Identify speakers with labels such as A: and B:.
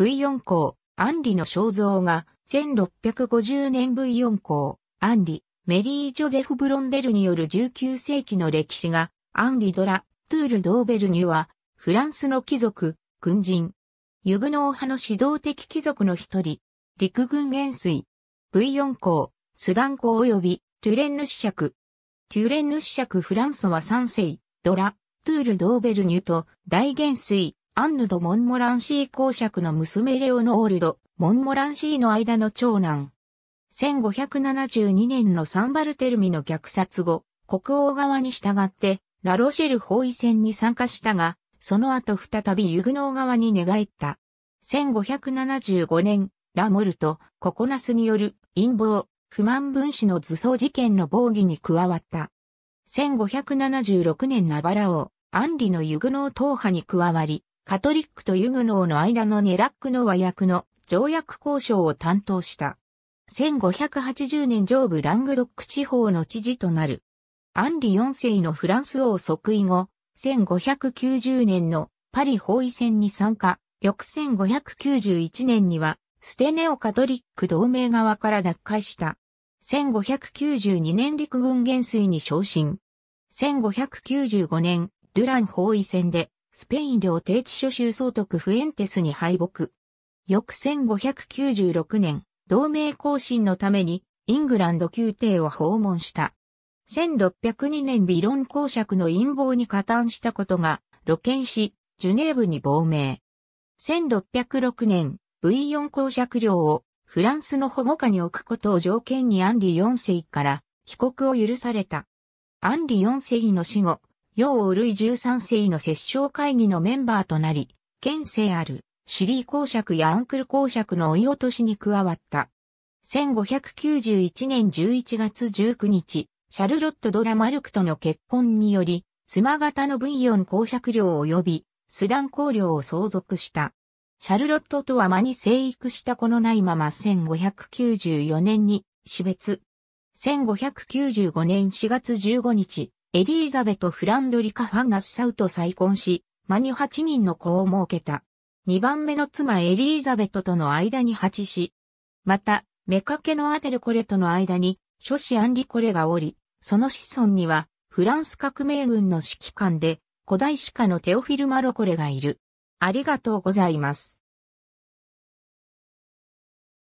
A: V4 校、ンリの肖像が、1650年 V4 校、ンリ、メリー・ジョゼフ・ブロンデルによる19世紀の歴史が、アンリ・ドラ、トゥール・ドーベルニュは、フランスの貴族、軍人。ユグノー派の指導的貴族の一人、陸軍元帥。V4 校、スダン校及び、トゥレンヌ子爵。トゥレンヌ子爵フランソは三世、ドラ、トゥール・ドーベルニュと大元帥、アンヌとモンモランシー公爵の娘レオノールド、モンモランシーの間の長男。1572年のサンバルテルミの虐殺後、国王側に従って、ラロシェル包囲戦に参加したが、その後再びユグノー側に寝返った。1575年、ラモルとココナスによる陰謀、不満分子の図相事件の防御に加わった。1576年ナバラ王、アンリのユグノー党派に加わり、カトリックとユグノーの間のネラックの和訳の条約交渉を担当した。1580年上部ラングドック地方の知事となる。アンリ4世のフランス王即位後、1590年のパリ包囲戦に参加、翌1591年にはステネオカトリック同盟側から脱会した。1592年陸軍元帥に昇進。1595年、ドゥラン包囲戦でスペイン領定地所州総督フエンテスに敗北。翌1596年、同盟更新のためにイングランド宮廷を訪問した。1602年ビロン公爵の陰謀に加担したことが露見し、ジュネーブに亡命。1606年、V4 公爵領をフランスの保護下に置くことを条件にアンリ4世から帰国を許された。アンリ4世の死後、楊類13世の摂政会議のメンバーとなり、県政ある、シリー公爵やアンクル公爵の追い落としに加わった。1591年11月19日、シャルロット・ドラ・マルクとの結婚により、妻型のブイヨン公爵領及び、スダン公領を相続した。シャルロットとは間に生育した子のないまま1594年に死別。1595年4月15日、エリーザベト・フランドリカ・ファンガス・サウと再婚し、間に8人の子を設けた。2番目の妻エリーザベトとの間に8子。また、目掛けのアテルコレとの間に、諸子アンリコレがおり、その子孫には、フランス革命軍の指揮官で、古代史家のテオフィル・マロコレがいる。ありがとうございます。